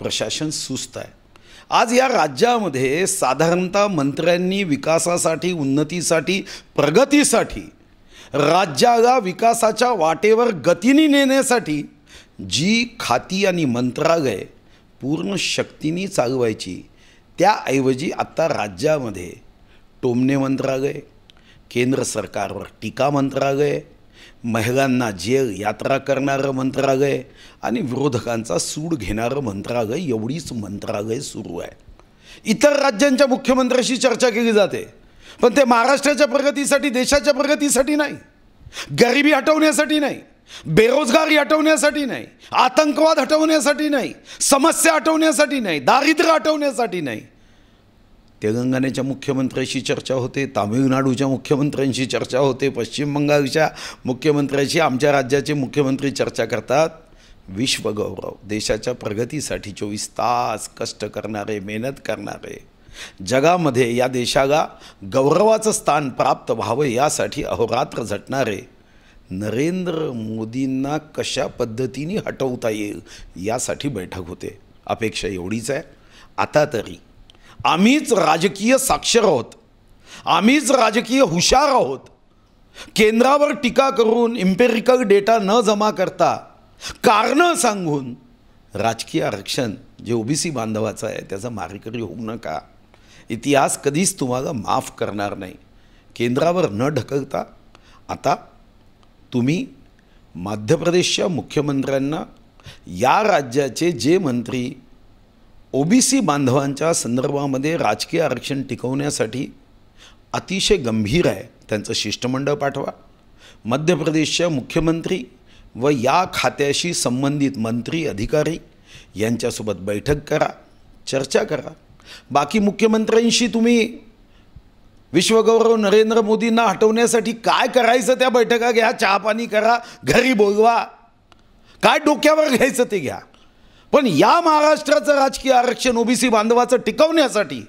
प्रशासन सुस्त आहे आज या राज्यामध्ये साधारणतः मंत्र्यांनी विकासासाठी उन्नतीसाठी प्रगतीसाठी राज्याला विकासाच्या वाटेवर गतीने नेण्यासाठी जी खाती आणि मंत्रालय पूर्ण शक्तीने चालवायची त्याऐवजी आत्ता राज्यामध्ये टोमणे मंत्रालय केंद्र सरकारवर टीका मंत्रालय महिलांना जेल यात्रा करणारं मंत्रालय आणि विरोधकांचा सूड घेणारं मंत्रालय एवढीच मंत्रालय सुरू आहे इतर राज्यांच्या मुख्यमंत्र्यांशी चर्चा केली जाते पण ते महाराष्ट्राच्या प्रगतीसाठी देशाच्या प्रगतीसाठी नाही गरिबी हटवण्यासाठी नाही बेरोजगारी हटवण्यासाठी नाही आतंकवाद हटवण्यासाठी नाही समस्या हटवण्यासाठी नाही दारिद्र्य हटवण्यासाठी नाही तेलंगणाच्या मुख्यमंत्र्यांशी चर्चा होते तामिळनाडूच्या मुख्यमंत्र्यांशी चर्चा होते पश्चिम बंगालच्या मुख्यमंत्र्यांशी आमच्या राज्याचे मुख्यमंत्री चर्चा करतात विश्वगौरव देशाच्या प्रगतीसाठी चोवीस तास कष्ट करणारे मेहनत करणारे जगामध्ये या देशाला गौरवाचं स्थान प्राप्त व्हावं यासाठी अहोरात्र झटणारे नरेंद्र मोदींना कशा पद्धतीने हटवता येईल यासाठी बैठक होते अपेक्षा एवढीच आहे आता तरी आम्हीच राजकीय साक्षर आहोत आम्हीच राजकीय हुशार आहोत केंद्रावर टीका करून इम्पेरिकल डेटा न जमा करता कारणं सांगून राजकीय आरक्षण जे ओबीसी बांधवाचं आहे त्याचा मारेकरी होऊ नका इतिहास कधीच तुम्हाला माफ करणार नाही केंद्रावर न ढकलता आता तुम्ही मध्य प्रदेशच्या मुख्यमंत्र्यांना या राज्याचे जे मंत्री ओबीसी बांधवांच्या संदर्भामध्ये राजकीय आरक्षण टिकवण्यासाठी अतिशय गंभीर आहे त्यांचं शिष्टमंडळ पाठवा मध्य प्रदेशच्या मुख्यमंत्री व या खात्याशी संबंधित मंत्री अधिकारी यांच्यासोबत बैठक करा चर्चा करा बाकी मुख्यमंत्र्यांशी तुम्ही विश्वगौरव नरेंद्र मोदींना हटवण्यासाठी काय करायचं त्या बैठका घ्या चहापाणी करा घरी बोलवा काय डोक्यावर घ्यायचं ते घ्या पण या महाराष्ट्राचं राजकीय आरक्षण ओबीसी बांधवाचं टिकवण्यासाठी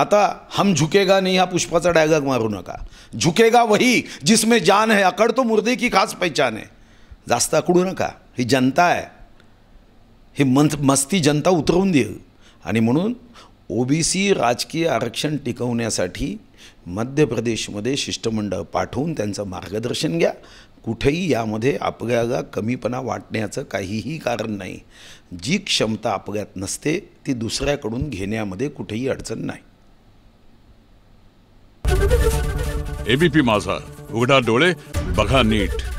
आता हम झुकेगा नाही हा पुष्पाचा डायलॉग मारू नका झुकेगा वही जिसमें जान है अकड तो मुर्दे की खास पहचान आहे जास्त अकडू नका ही जनता आहे ही मंथ मस्ती जनता उतरवून दे आणि म्हणून ओबीसी राजकीय आरक्षण टिकवण्यासाठी मध्य प्रदेशमध्ये शिष्टमंडळ पाठवून त्यांचं मार्गदर्शन घ्या कुठेही यामध्ये आपल्याला कमीपणा वाटण्याचं काहीही कारण नाही जी क्षमता अपघात नसते ती दुसऱ्याकडून घेण्यामध्ये कुठेही अडचण नाही एबीपी माझा उघडा डोळे बघा नीट